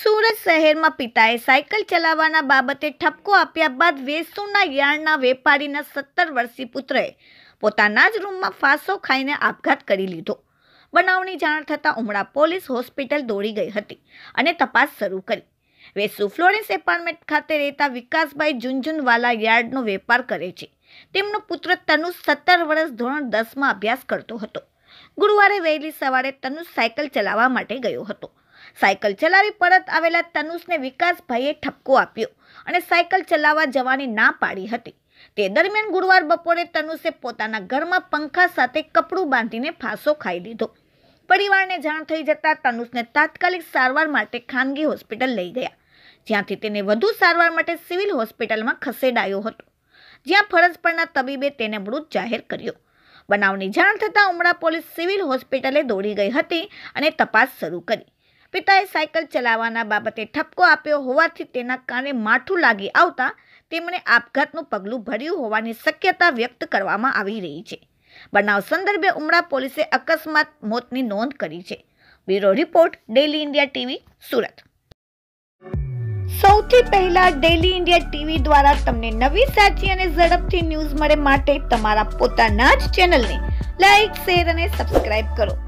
સુરત શહેરમાં પિતાએ સાયકલ ચલાવવાના બાબતે ઠપકો આપ્યા બાદ વેસુના યાર્ડના વેપારીના સત્તર વર્ષીય પુત્રએ પોતાના જ રૂમમાં ફાંસો ખાઈને આપઘાત કરી લીધો બનાવની જાણ થતાં ઉમળા પોલીસ હોસ્પિટલ દોડી ગઈ હતી અને તપાસ શરૂ કરી વેસુ ફ્લોરેન્સ એપાર્ટમેન્ટ ખાતે રહેતા વિકાસભાઈ ઝુંઝુનવાલા યાર્ડનો વેપાર કરે છે તેમનો પુત્ર તનુજ સત્તર વર્ષ ધોરણ દસમાં અભ્યાસ કરતો હતો ગુરુવારે વહેલી સવારે તનુજ સાયકલ ચલાવવા માટે ગયો હતો સાયકલ ચલાવી પરત આવેલા તનુષને વિકાસભાઈએ ઠપકો આપ્યો અને સાયકલ ચલાવવા જવાની ના પાડી હતી તે દરમિયાન ગુરુવાર બપોરે તનુષે પોતાના ઘરમાં પંખા સાથે કપડું બાંધીને ફાંસો ખાઈ લીધો પરિવારને જાણ થઈ જતા તનુષને તાત્કાલિક સારવાર માટે ખાનગી હોસ્પિટલ લઈ ગયા જ્યાંથી તેને વધુ સારવાર માટે સિવિલ હોસ્પિટલમાં ખસેડાયો હતો જ્યાં ફરજ પરના તબીબે તેને મૃત જાહેર કર્યો બનાવની જાણ થતાં ઉમરા પોલીસ સિવિલ હોસ્પિટલે દોડી ગઈ હતી અને તપાસ શરૂ કરી પિતાએ સાયકલ ચલાવવાના બાબતે ઠપકો આપ્યો હોવાથી તેના કાને માઠું લાગી આવતા તેમણે આપઘાતનું પગલું ભર્યું હોવાની શક્યતા વ્યક્ત કરવામાં આવી રહી છે બનાવ સંદર્ભે ઉમરા પોલીસે અકસ્માત મોતની નોંધ કરી છે bureau report daily India TV Surat સૌથી પહેલા ડેલી ઇન્ડિયા ટીવી દ્વારા તમને નવી સાચી અને ઝડપથી ન્યૂઝ મળે માટે તમારા પોતાના જ ચેનલને લાઈક શેર અને સબસ્ક્રાઇબ કરો